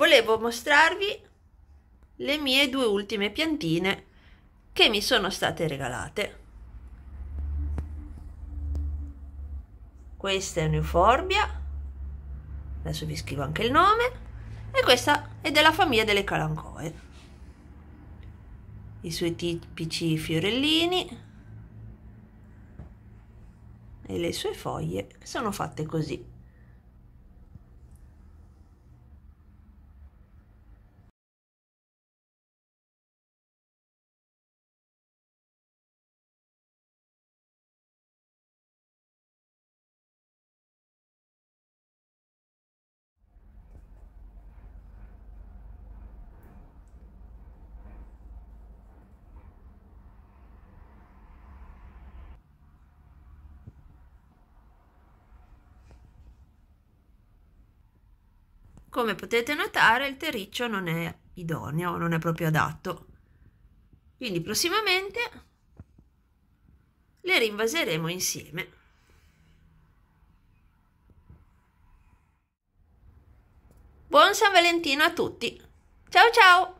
volevo mostrarvi le mie due ultime piantine che mi sono state regalate. Questa è un'euforbia, adesso vi scrivo anche il nome, e questa è della famiglia delle calancoe. I suoi tipici fiorellini e le sue foglie sono fatte così. Come potete notare il terriccio non è idoneo, non è proprio adatto. Quindi prossimamente le rinvaseremo insieme. Buon San Valentino a tutti! Ciao ciao!